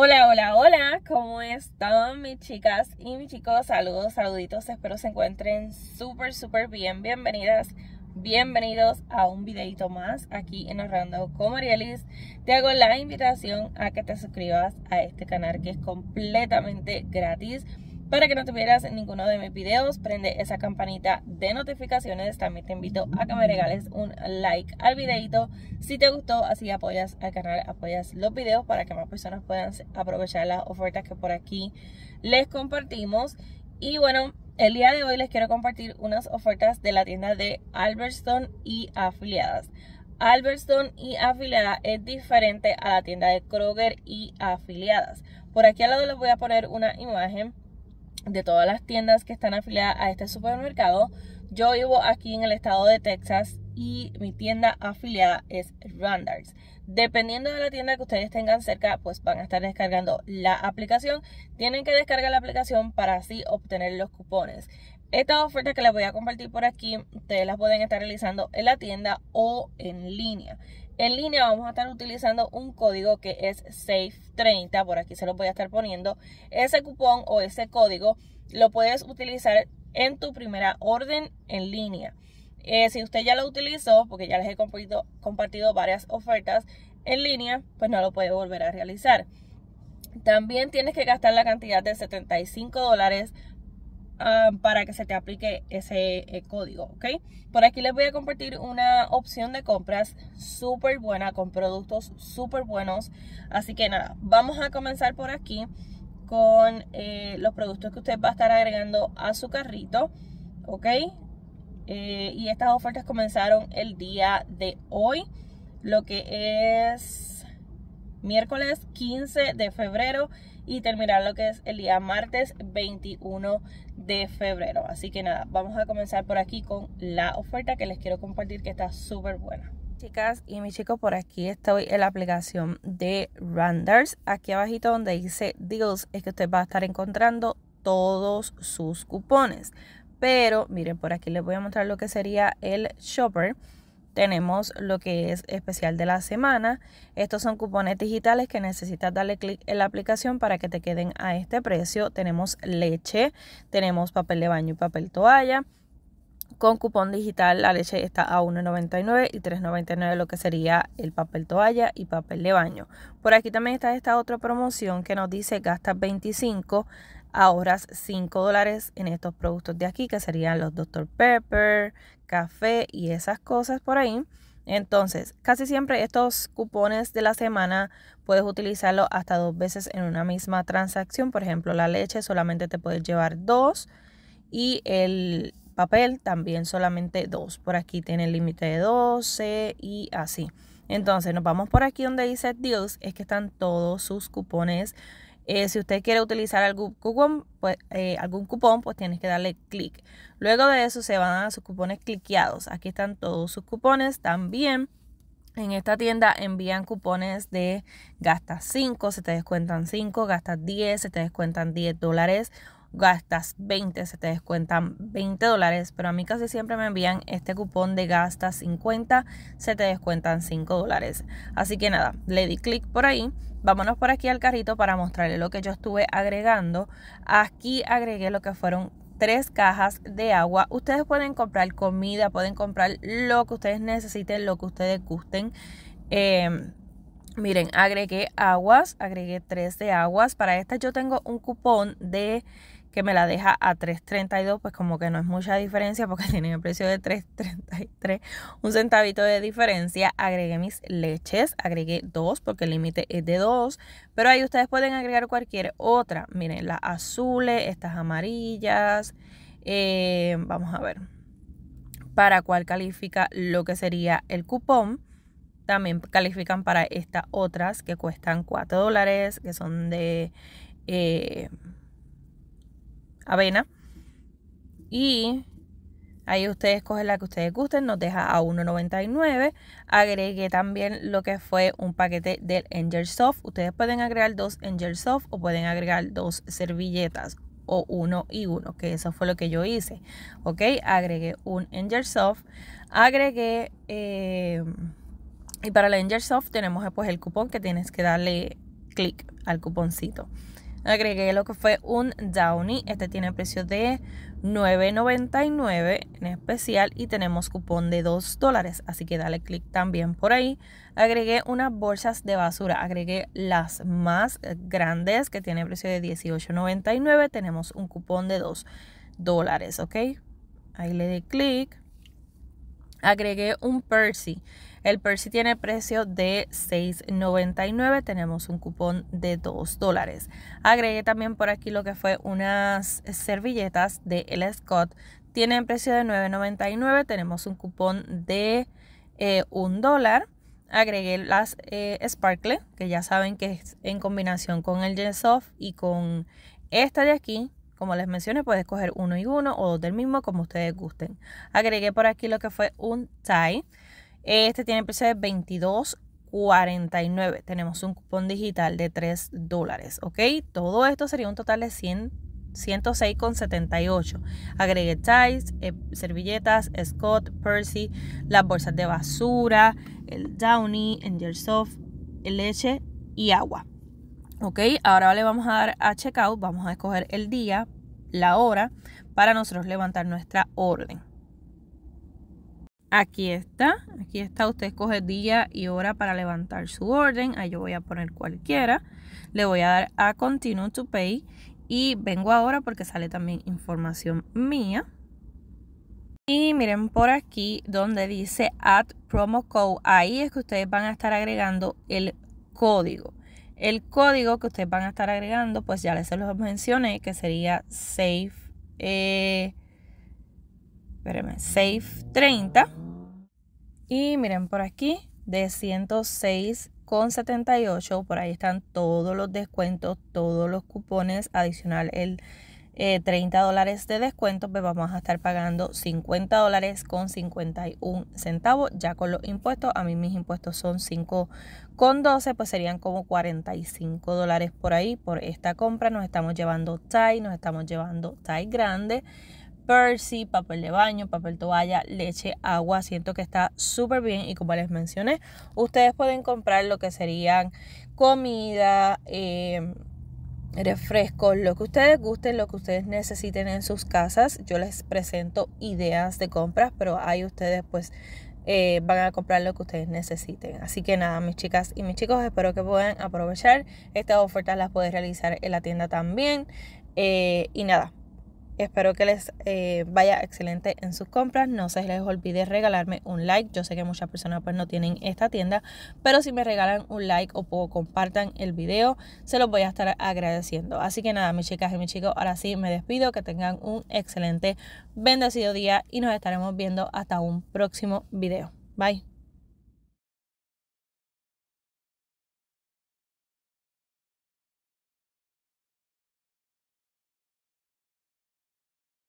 Hola, hola, hola, ¿cómo están mis chicas y mis chicos? Saludos, saluditos, espero se encuentren súper, súper bien. Bienvenidas, bienvenidos a un videito más aquí en Orlando con Marielis. Te hago la invitación a que te suscribas a este canal que es completamente gratis para que no te pierdas ninguno de mis videos, prende esa campanita de notificaciones. También te invito a que me regales un like al videito si te gustó. Así apoyas al canal, apoyas los videos para que más personas puedan aprovechar las ofertas que por aquí les compartimos. Y bueno, el día de hoy les quiero compartir unas ofertas de la tienda de Albertson y afiliadas. Albertson y afiliada es diferente a la tienda de Kroger y afiliadas. Por aquí al lado les voy a poner una imagen de todas las tiendas que están afiliadas a este supermercado. Yo vivo aquí en el estado de Texas y mi tienda afiliada es Randars. Dependiendo de la tienda que ustedes tengan cerca, pues van a estar descargando la aplicación. Tienen que descargar la aplicación para así obtener los cupones. Estas ofertas que les voy a compartir por aquí, ustedes las pueden estar realizando en la tienda o en línea. En línea vamos a estar utilizando un código que es SAFE30, por aquí se los voy a estar poniendo. Ese cupón o ese código lo puedes utilizar en tu primera orden en línea. Eh, si usted ya lo utilizó, porque ya les he compartido, compartido varias ofertas en línea, pues no lo puede volver a realizar. También tienes que gastar la cantidad de 75 dólares Ah, para que se te aplique ese eh, código, ¿ok? Por aquí les voy a compartir una opción de compras súper buena, con productos súper buenos. Así que nada, vamos a comenzar por aquí con eh, los productos que usted va a estar agregando a su carrito, ¿ok? Eh, y estas ofertas comenzaron el día de hoy, lo que es miércoles 15 de febrero y terminar lo que es el día martes 21 de febrero. Así que nada, vamos a comenzar por aquí con la oferta que les quiero compartir que está súper buena. Chicas y mis chicos, por aquí estoy en la aplicación de Randers. Aquí abajito donde dice Deals es que usted va a estar encontrando todos sus cupones. Pero miren, por aquí les voy a mostrar lo que sería el shopper tenemos lo que es especial de la semana. Estos son cupones digitales que necesitas darle clic en la aplicación para que te queden a este precio. Tenemos leche, tenemos papel de baño y papel toalla. Con cupón digital la leche está a $1.99 y $3.99 lo que sería el papel toalla y papel de baño. Por aquí también está esta otra promoción que nos dice gasta 25 ahorras 5 dólares en estos productos de aquí, que serían los Dr. Pepper, café y esas cosas por ahí. Entonces, casi siempre estos cupones de la semana puedes utilizarlos hasta dos veces en una misma transacción. Por ejemplo, la leche solamente te puedes llevar dos y el papel también solamente dos. Por aquí tiene el límite de 12 y así. Entonces, nos vamos por aquí donde dice Deals, es que están todos sus cupones eh, si usted quiere utilizar algún cupón, pues, eh, algún cupón, pues tienes que darle clic. Luego de eso se van a sus cupones cliqueados. Aquí están todos sus cupones también. En esta tienda envían cupones de gastas 5, se te descuentan 5, gastas 10, se te descuentan 10 dólares gastas 20, se te descuentan 20 dólares, pero a mí casi siempre me envían este cupón de gastas 50, se te descuentan 5 dólares. Así que nada, le di clic por ahí. Vámonos por aquí al carrito para mostrarle lo que yo estuve agregando. Aquí agregué lo que fueron tres cajas de agua. Ustedes pueden comprar comida, pueden comprar lo que ustedes necesiten, lo que ustedes gusten. Em, miren, agregué aguas, agregué tres de aguas. Para esta yo tengo un cupón de que me la deja a 3.32, pues como que no es mucha diferencia porque tienen el precio de 3.33, un centavito de diferencia. Agregué mis leches, agregué dos porque el límite es de dos, pero ahí ustedes pueden agregar cualquier otra. Miren, las azules, estas amarillas, eh, vamos a ver para cuál califica lo que sería el cupón también califican para estas otras que cuestan 4 dólares, que son de eh, avena. Y ahí ustedes cogen la que ustedes gusten, nos deja a 1.99. Agregué también lo que fue un paquete del Angel Soft. Ustedes pueden agregar dos Angel Soft o pueden agregar dos servilletas o uno y uno, que eso fue lo que yo hice. Ok, agregué un Angel Soft, agregué... Eh, y para la Angel Soft tenemos después pues, el cupón que tienes que darle clic al cuponcito. Agregué lo que fue un Downy. Este tiene precio de $9.99 en especial y tenemos cupón de 2 dólares. Así que dale clic también por ahí. Agregué unas bolsas de basura. Agregué las más grandes que tiene precio de $18.99. Tenemos un cupón de 2 dólares, ¿ok? Ahí le di clic agregué un Percy. El Percy tiene precio de $6.99. Tenemos un cupón de 2 dólares. Agregué también por aquí lo que fue unas servilletas de El Scott. Tienen precio de $9.99. Tenemos un cupón de 1 eh, dólar. Agregué las eh, Sparkle, que ya saben que es en combinación con el Soft y con esta de aquí como les mencioné, puedes escoger uno y uno o dos del mismo, como ustedes gusten. Agregué por aquí lo que fue un tie. Este tiene precio de 22.49. Tenemos un cupón digital de 3 dólares, ¿ok? Todo esto sería un total de 106,78. Agregué ties, eh, servilletas, Scott, Percy, las bolsas de basura, el Downy, Angel Soft, leche y agua. Ok, ahora le vamos a dar a checkout, vamos a escoger el día, la hora, para nosotros levantar nuestra orden. Aquí está, aquí está, usted escoge día y hora para levantar su orden, ahí yo voy a poner cualquiera, le voy a dar a continue to pay y vengo ahora porque sale también información mía. Y miren por aquí donde dice add promo code, ahí es que ustedes van a estar agregando el código. El código que ustedes van a estar agregando, pues ya les los mencioné, que sería Safe, eh, Safe 30. Y miren por aquí, de 106,78, por ahí están todos los descuentos, todos los cupones, adicional el 30 eh, dólares de descuento, pues vamos a estar pagando 50 dólares con 51 centavos, ya con los impuestos, a mí mis impuestos son 5 con 12, pues serían como 45 dólares por ahí por esta compra, nos estamos llevando Thai, nos estamos llevando Thai grande, Percy, papel de baño, papel toalla, leche, agua. Siento que está súper bien y como les mencioné, ustedes pueden comprar lo que serían comida, eh, refrescos, lo que ustedes gusten, lo que ustedes necesiten en sus casas. Yo les presento ideas de compras, pero ahí ustedes pues eh, van a comprar lo que ustedes necesiten. Así que nada, mis chicas y mis chicos, espero que puedan aprovechar. Estas ofertas las puedes realizar en la tienda también. Eh, y nada, Espero que les eh, vaya excelente en sus compras. No se les olvide regalarme un like. Yo sé que muchas personas pues no tienen esta tienda, pero si me regalan un like o, o compartan el video, se los voy a estar agradeciendo. Así que nada, mis chicas y mis chicos, ahora sí me despido. Que tengan un excelente, bendecido día y nos estaremos viendo hasta un próximo video. Bye.